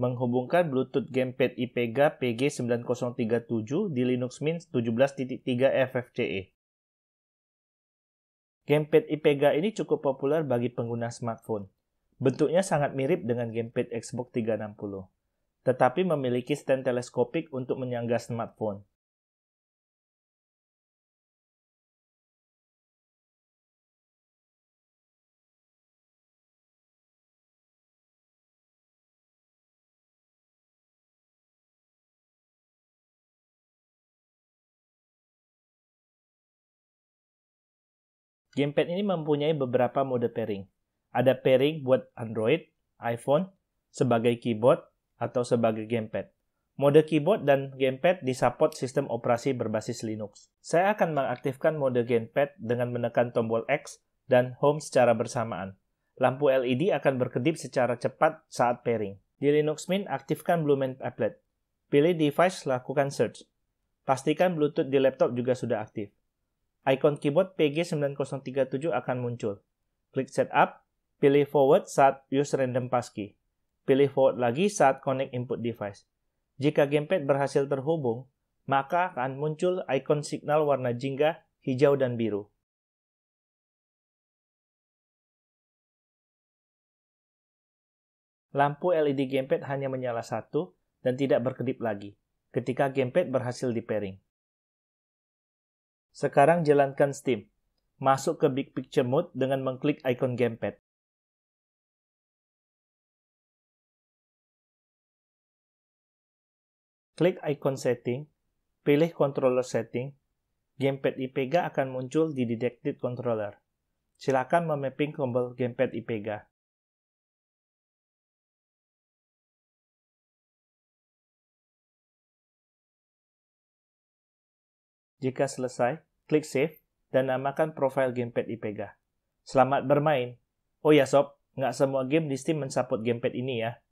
menghubungkan Bluetooth Gamepad IPG PG9037 di Linux Mint 17.3 FFCE. Gamepad IPG ini cukup populer bagi pengguna smartphone. Bentuknya sangat mirip dengan gamepad Xbox 360, tetapi memiliki stand teleskopik untuk menyangga smartphone. Gamepad ini mempunyai beberapa mode pairing. Ada pairing buat Android, iPhone, sebagai keyboard, atau sebagai gamepad. Mode keyboard dan gamepad disupport sistem operasi berbasis Linux. Saya akan mengaktifkan mode gamepad dengan menekan tombol X dan Home secara bersamaan. Lampu LED akan berkedip secara cepat saat pairing. Di Linux Mint, aktifkan Blumen Applet. Pilih device, lakukan search. Pastikan Bluetooth di laptop juga sudah aktif ikon keyboard PG9037 akan muncul. Klik Setup, pilih Forward saat Use Random Passkey. Pilih Forward lagi saat Connect Input Device. Jika gamepad berhasil terhubung, maka akan muncul ikon signal warna jingga hijau dan biru. Lampu LED gamepad hanya menyala satu dan tidak berkedip lagi ketika gamepad berhasil di pairing. Sekarang jalankan Steam. Masuk ke Big Picture Mode dengan mengklik ikon gamepad. Klik ikon setting, pilih controller setting, gamepad IPG akan muncul di detected controller. Silakan memapping tombol gamepad IPG. Jika selesai, klik save, dan namakan profil gamepad IPEGA. Selamat bermain! Oh ya sob, nggak semua game di Steam mensupport gamepad ini ya.